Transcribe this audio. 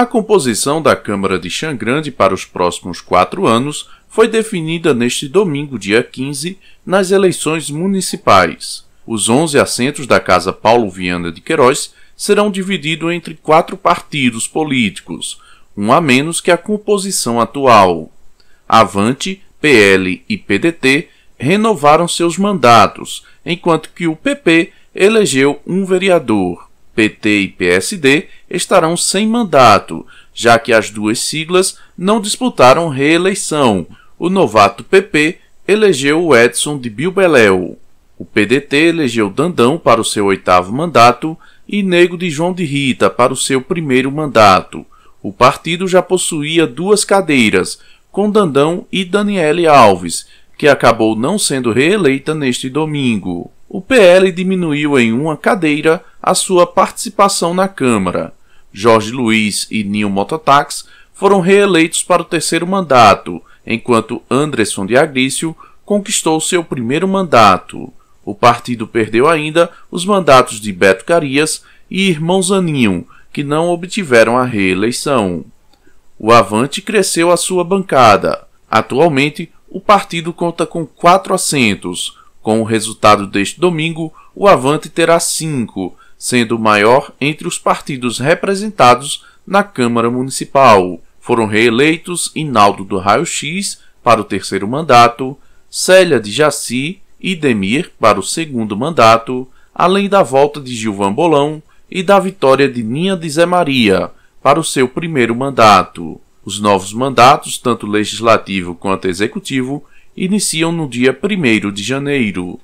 A composição da Câmara de Xangrande para os próximos quatro anos foi definida neste domingo, dia 15, nas eleições municipais. Os 11 assentos da Casa Paulo Viana de Queiroz serão divididos entre quatro partidos políticos, um a menos que a composição atual. Avante, PL e PDT renovaram seus mandatos, enquanto que o PP elegeu um vereador. PT e PSD estarão sem mandato, já que as duas siglas não disputaram reeleição. O novato PP elegeu o Edson de Bilbeléu. O PDT elegeu Dandão para o seu oitavo mandato e Nego de João de Rita para o seu primeiro mandato. O partido já possuía duas cadeiras, com Dandão e Daniele Alves, que acabou não sendo reeleita neste domingo. O PL diminuiu em uma cadeira a sua participação na Câmara. Jorge Luiz e Ninho Mototax foram reeleitos para o terceiro mandato, enquanto Anderson de Agrício conquistou seu primeiro mandato. O partido perdeu ainda os mandatos de Beto Carias e Irmãos Zaninho, que não obtiveram a reeleição. O Avante cresceu a sua bancada. Atualmente, o partido conta com quatro assentos. Com o resultado deste domingo, o Avante terá cinco, sendo o maior entre os partidos representados na Câmara Municipal. Foram reeleitos Inaldo do Raio X para o terceiro mandato, Célia de Jaci e Demir para o segundo mandato, além da volta de Gilvan Bolão e da vitória de Ninha de Zé Maria para o seu primeiro mandato. Os novos mandatos, tanto legislativo quanto executivo, iniciam no dia 1 de janeiro.